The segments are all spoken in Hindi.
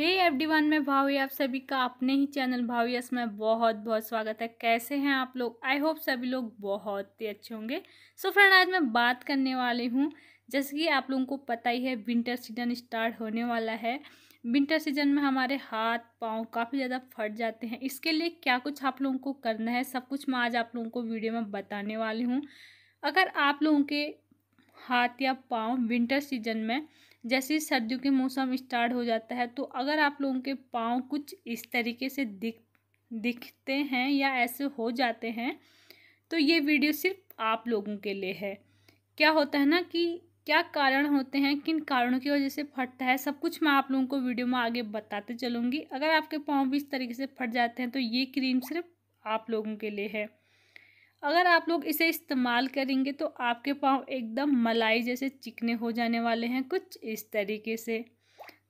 हे वन मैं भावी आप सभी का अपने ही चैनल यस में बहुत बहुत स्वागत है कैसे हैं आप लोग आई होप सभी लोग बहुत ही अच्छे होंगे सो so फ्रेंड आज मैं बात करने वाली हूँ जैसे कि आप लोगों को पता ही है विंटर सीजन स्टार्ट होने वाला है विंटर सीजन में हमारे हाथ पाँव काफ़ी ज़्यादा फट जाते हैं इसके लिए क्या कुछ आप लोगों को करना है सब कुछ मैं आज आप लोगों को वीडियो में बताने वाली हूँ अगर आप लोगों के हाथ या पाँव विंटर सीजन में जैसे ही सर्दियों के मौसम स्टार्ट हो जाता है तो अगर आप लोगों के पाँव कुछ इस तरीके से दिख दिखते हैं या ऐसे हो जाते हैं तो ये वीडियो सिर्फ आप लोगों के लिए है क्या होता है ना कि क्या कारण होते हैं किन कारणों की वजह से फटता है सब कुछ मैं आप लोगों को वीडियो में आगे बताते चलूँगी अगर आपके पाँव भी इस तरीके से फट जाते हैं तो ये क्रीम सिर्फ आप लोगों के लिए है अगर आप लोग इसे इस्तेमाल करेंगे तो आपके पाँव एकदम मलाई जैसे चिकने हो जाने वाले हैं कुछ इस तरीके से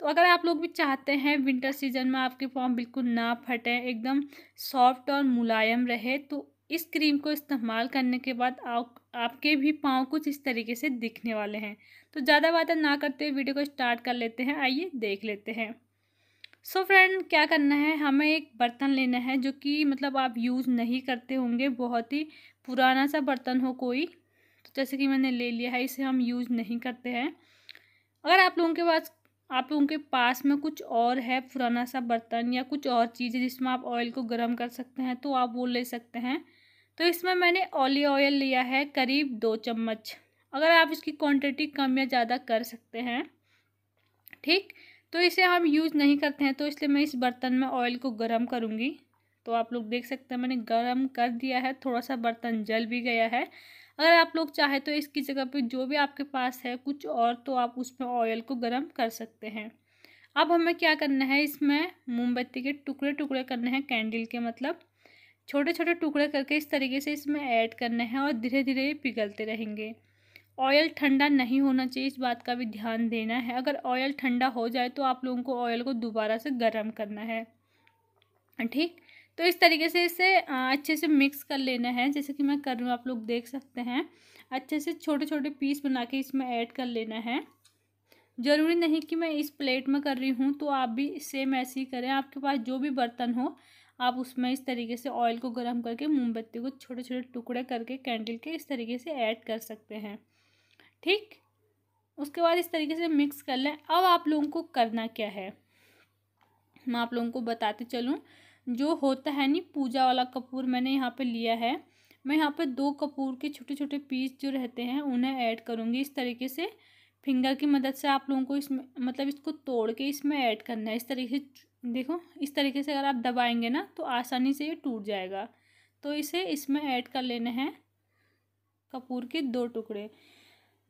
तो अगर आप लोग भी चाहते हैं विंटर सीजन में आपके पाँव बिल्कुल ना फटें एकदम सॉफ्ट और मुलायम रहे तो इस क्रीम को इस्तेमाल करने के बाद आप आपके भी पाँव कुछ इस तरीके से दिखने वाले हैं तो ज़्यादा बातें ना करते हुए वीडियो को स्टार्ट कर लेते हैं आइए देख लेते हैं सो so फ्रेंड क्या करना है हमें एक बर्तन लेना है जो कि मतलब आप यूज़ नहीं करते होंगे बहुत ही पुराना सा बर्तन हो कोई तो जैसे कि मैंने ले लिया है इसे हम यूज़ नहीं करते हैं अगर आप लोगों के पास आप लोगों के पास में कुछ और है पुराना सा बर्तन या कुछ और चीज़ है जिसमें आप ऑयल को गर्म कर सकते हैं तो आप वो ले सकते हैं तो इसमें मैंने ऑलिव ऑयल लिया है करीब दो चम्मच अगर आप इसकी क्वांटिटी कम या ज़्यादा कर सकते हैं ठीक तो इसे हम यूज़ नहीं करते हैं तो इसलिए मैं इस बर्तन में ऑयल को गर्म करूँगी तो आप लोग देख सकते हैं मैंने गर्म कर दिया है थोड़ा सा बर्तन जल भी गया है अगर आप लोग चाहें तो इसकी जगह पर जो भी आपके पास है कुछ और तो आप उसमें ऑयल को गर्म कर सकते हैं अब हमें क्या करना है इसमें मोमबत्ती के टुकड़े टुकड़े करने हैं कैंडल के मतलब छोटे छोटे टुकड़े करके इस तरीके से इसमें ऐड करने हैं और धीरे धीरे ये पिघलते रहेंगे ऑयल ठंडा नहीं होना चाहिए इस बात का भी ध्यान देना है अगर ऑयल ठंडा हो जाए तो आप लोगों को ऑयल को दोबारा से गर्म करना है ठीक तो इस तरीके से इसे अच्छे से मिक्स कर लेना है जैसे कि मैं कर रही हूँ आप लोग देख सकते हैं अच्छे से छोटे छोटे पीस बना के इसमें ऐड कर लेना है ज़रूरी नहीं कि मैं इस प्लेट में कर रही हूँ तो आप भी सेम ऐसे ही करें आपके पास जो भी बर्तन हो आप उसमें इस तरीके से ऑयल को गर्म करके मोमबत्ती को छोटे छोटे टुकड़े करके कैंडल के इस तरीके से ऐड कर सकते हैं ठीक उसके बाद इस तरीके से मिक्स कर लें अब आप लोगों को करना क्या है मैं आप लोगों को बताते चलूँ जो होता है नहीं पूजा वाला कपूर मैंने यहाँ पे लिया है मैं यहाँ पे दो कपूर के छोटे छोटे पीस जो रहते हैं उन्हें ऐड करूँगी इस तरीके से फिंगर की मदद से आप लोगों को इसमें मतलब इसको तोड़ के इसमें ऐड करना है इस तरीके से देखो इस तरीके से अगर आप दबाएँगे ना तो आसानी से ये टूट जाएगा तो इसे इसमें ऐड कर लेने हैं कपूर के दो टुकड़े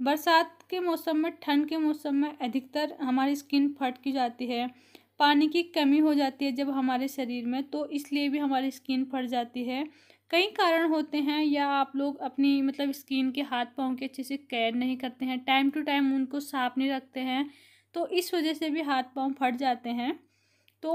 बरसात के मौसम में ठंड के मौसम में अधिकतर हमारी स्किन फट की जाती है पानी की कमी हो जाती है जब हमारे शरीर में तो इसलिए भी हमारी स्किन फट जाती है कई कारण होते हैं या आप लोग अपनी मतलब स्किन के हाथ पाँव के अच्छे से केयर नहीं करते हैं टाइम टू टाइम उनको साफ नहीं रखते हैं तो इस वजह से भी हाथ पाँव फट जाते हैं तो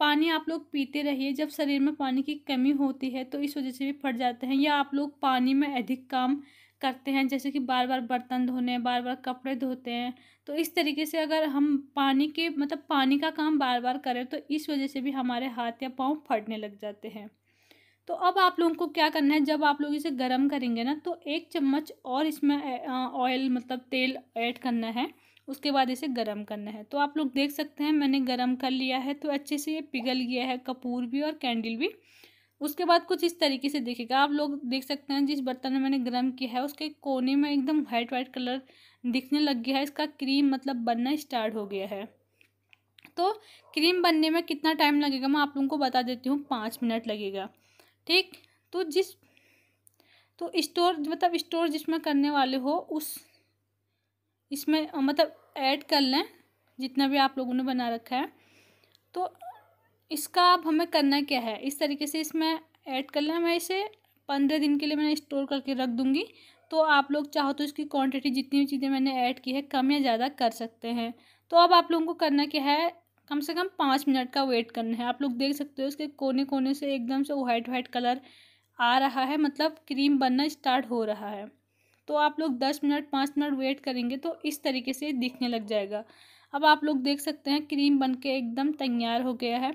पानी आप लोग पीते रहिए जब शरीर में पानी की कमी होती है तो इस वजह से भी फट जाते हैं या आप लोग पानी में अधिक काम करते हैं जैसे कि बार बार बर्तन धोने बार बार कपड़े धोते हैं तो इस तरीके से अगर हम पानी के मतलब पानी का काम बार बार करें तो इस वजह से भी हमारे हाथ या पाँव फटने लग जाते हैं तो अब आप लोगों को क्या करना है जब आप लोग इसे गर्म करेंगे ना तो एक चम्मच और इसमें ऑयल मतलब तेल ऐड करना है उसके बाद इसे गर्म करना है तो आप लोग देख सकते हैं मैंने गर्म कर लिया है तो अच्छे से ये पिघल गया है कपूर भी और कैंडल भी उसके बाद कुछ इस तरीके से दिखेगा आप लोग देख सकते हैं जिस बर्तन में मैंने गर्म किया है उसके कोने में एकदम वाइट वाइट कलर दिखने लग गया है इसका क्रीम मतलब बनना स्टार्ट हो गया है तो क्रीम बनने में कितना टाइम लगेगा मैं आप लोगों को बता देती हूँ पाँच मिनट लगेगा ठीक तो जिस तो स्टोर मतलब स्टोर जिसमें करने वाले हो उस इसमें मतलब ऐड कर लें जितना भी आप लोगों ने बना रखा है तो इसका अब हमें करना क्या है इस तरीके से इसमें ऐड कर लें मैं इसे पंद्रह दिन के लिए मैंने स्टोर करके रख दूँगी तो आप लोग चाहो तो इसकी क्वांटिटी जितनी भी चीज़ें मैंने ऐड की है कम या ज़्यादा कर सकते हैं तो अब आप लोगों को करना क्या है कम से कम पाँच मिनट का वेट करना है आप लोग देख सकते हो इसके कोने कोने से एकदम से वाइट वाइट कलर आ रहा है मतलब क्रीम बनना स्टार्ट हो रहा है तो आप लोग दस मिनट पाँच मिनट वेट करेंगे तो इस तरीके से दिखने लग जाएगा अब आप लोग देख सकते हैं क्रीम बन के एकदम तैयार हो गया है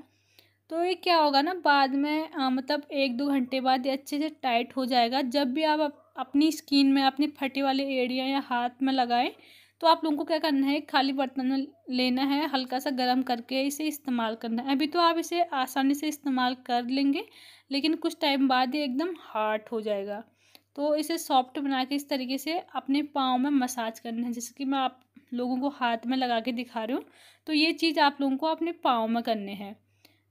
तो ये क्या होगा ना बाद में आ, हाँ, मतलब एक दो घंटे बाद ये अच्छे से टाइट हो जाएगा जब भी आप अप, अपनी स्किन में अपने फटे वाले एरिया या हाथ में लगाएं तो आप लोगों को क्या करना है खाली बर्तन में लेना है हल्का सा गर्म करके इसे इस्तेमाल करना है अभी तो आप इसे आसानी से इस्तेमाल कर लेंगे लेकिन कुछ टाइम बाद ये एकदम हार्ड हो जाएगा तो इसे सॉफ्ट बना के इस तरीके से अपने पाँव में मसाज करना है जैसे कि मैं आप लोगों को हाथ में लगा के दिखा रही हूँ तो ये चीज़ आप लोगों को अपने पाँव में करने हैं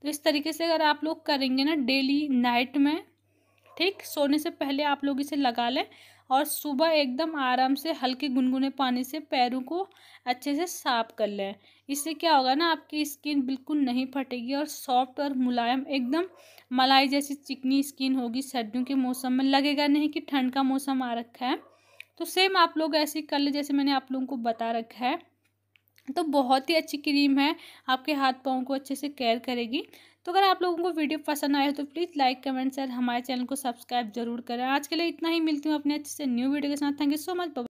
तो इस तरीके से अगर आप लोग करेंगे ना डेली नाइट में ठीक सोने से पहले आप लोग इसे लगा लें और सुबह एकदम आराम से हल्के गुनगुने पानी से पैरों को अच्छे से साफ कर लें इससे क्या होगा ना आपकी स्किन बिल्कुल नहीं फटेगी और सॉफ्ट और मुलायम एकदम मलाई जैसी चिकनी स्किन होगी सर्दियों के मौसम में लगेगा नहीं कि ठंड का मौसम आ रखा है तो सेम आप लोग ऐसे ही कर लें जैसे मैंने आप लोगों को बता रखा है तो बहुत ही अच्छी क्रीम है आपके हाथ पाँव को अच्छे से केयर करेगी तो अगर आप लोगों को वीडियो पसंद आए तो प्लीज़ लाइक कमेंट शेयर हमारे चैनल को सब्सक्राइब जरूर करें आज के लिए इतना ही मिलती हूँ अपने अच्छे से न्यू वीडियो के साथ थैंक यू सो मच